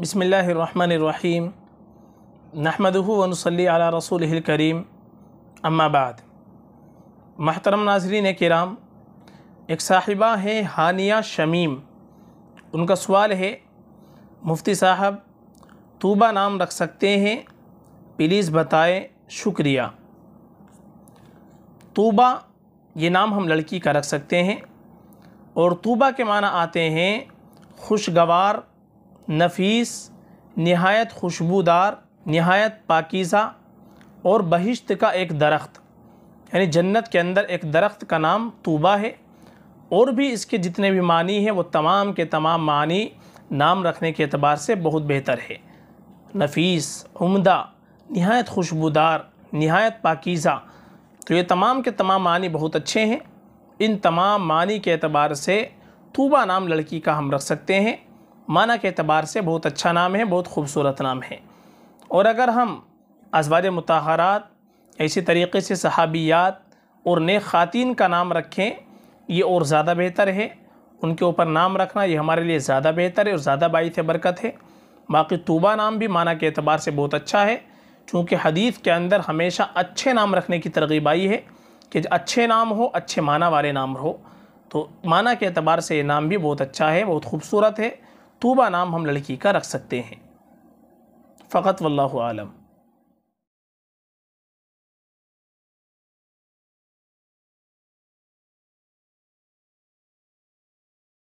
बिसमीम नहमदूनसली अला रसूल करीम अम्माबाद महतरम नाजरीन कराम एक साहिबा हैं हानिया शमीम उनका सवाल है मुफ्ती साहब तूबा नाम रख सकते हैं प्लीज़ बताएं शुक्रिया तूबा ये नाम हम लड़की का रख सकते हैं और तूबा के माना आते हैं खुशगवार नफीस नहायत खुशबूदार नहायत पाकिज़ा और बहिश्त का एक दरख्त यानी जन्नत के अंदर एक दरख्त का नाम तूबा है और भी इसके जितने भी मानी हैं वो तमाम के तमाम मानी नाम रखने के अतबार से बहुत बेहतर है नफीस उम्दा नहायत खुशबूदार नहायत पाकिज़ा तो ये तमाम के तमाम मानी बहुत अच्छे हैं इन तमाम मानी के अतबार से तूबा नाम लड़की का हम रख सकते हैं माना के अतबार से बहुत अच्छा नाम है बहुत खूबसूरत नाम है और अगर हम अजवाज मतहारात ऐसी तरीके से सहाबियात और नेक ख़ातिन का नाम रखें ये और ज़्यादा बेहतर है उनके ऊपर नाम रखना ये हमारे लिए ज़्यादा बेहतर है और ज़्यादा बाइस बरकत है बाकी तूबा नाम भी माना के अतबार से बहुत अच्छा है चूँकि हदीफ के अंदर हमेशा अच्छे नाम रखने की तरगीब आई है कि अच्छे नाम हो अच्छे माना वाले नाम हो तो माना के अतबार से ये नाम भी बहुत अच्छा है बहुत खूबसूरत है तूबा नाम हम लड़की का रख सकते हैं फ़कत वल्लम